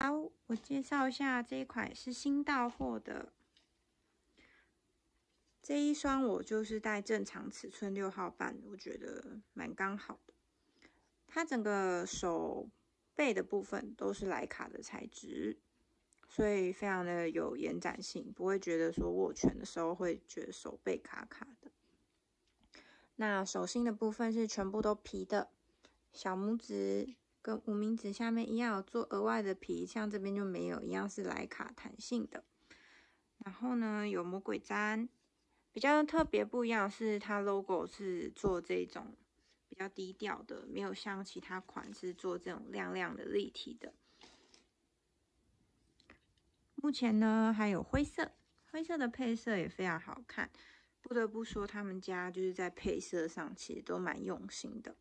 好，我介绍一下这一款是新到货的。这一双我就是带正常尺寸六号半，我觉得蛮刚好的。它整个手背的部分都是莱卡的材质，所以非常的有延展性，不会觉得说握拳的时候会觉得手背卡卡的。那手心的部分是全部都皮的，小拇指。跟无名指下面一样有做额外的皮，像这边就没有，一样是莱卡弹性的。然后呢，有魔鬼粘，比较特别不一样是它 logo 是做这种比较低调的，没有像其他款式做这种亮亮的立体的。目前呢还有灰色，灰色的配色也非常好看，不得不说他们家就是在配色上其实都蛮用心的。